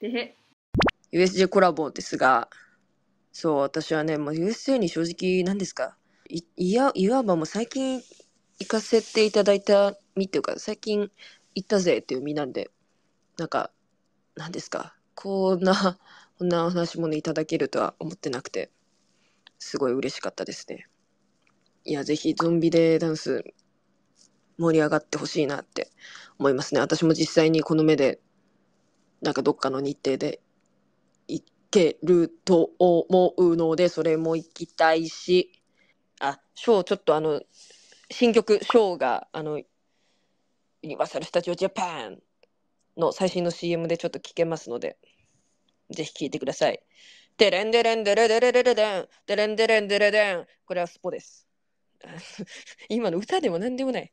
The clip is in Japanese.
で USJ コラボですがそう私はねもう USJ に正直何ですかいいやいわばもう最近行かせていただいた身っていうか最近行ったぜっていう身なんでなんか何ですかこんなこんなお話もねいただけるとは思ってなくてすごい嬉しかったですねいやぜひゾンビでダンス盛り上がってほしいなって思いますね私も実際にこの目でなんかどっかの日程で行けると思うので、それも行きたいし、あ、ショー、ちょっとあの、新曲、ショーが、あの、ユニバーサル・スタジオ・ジャパンの最新の CM でちょっと聞けますので、ぜひ聞いてください。デレンデレンデレデレデレデン、デレンデレンデレデン。これはスポです。今の歌でも何でもない。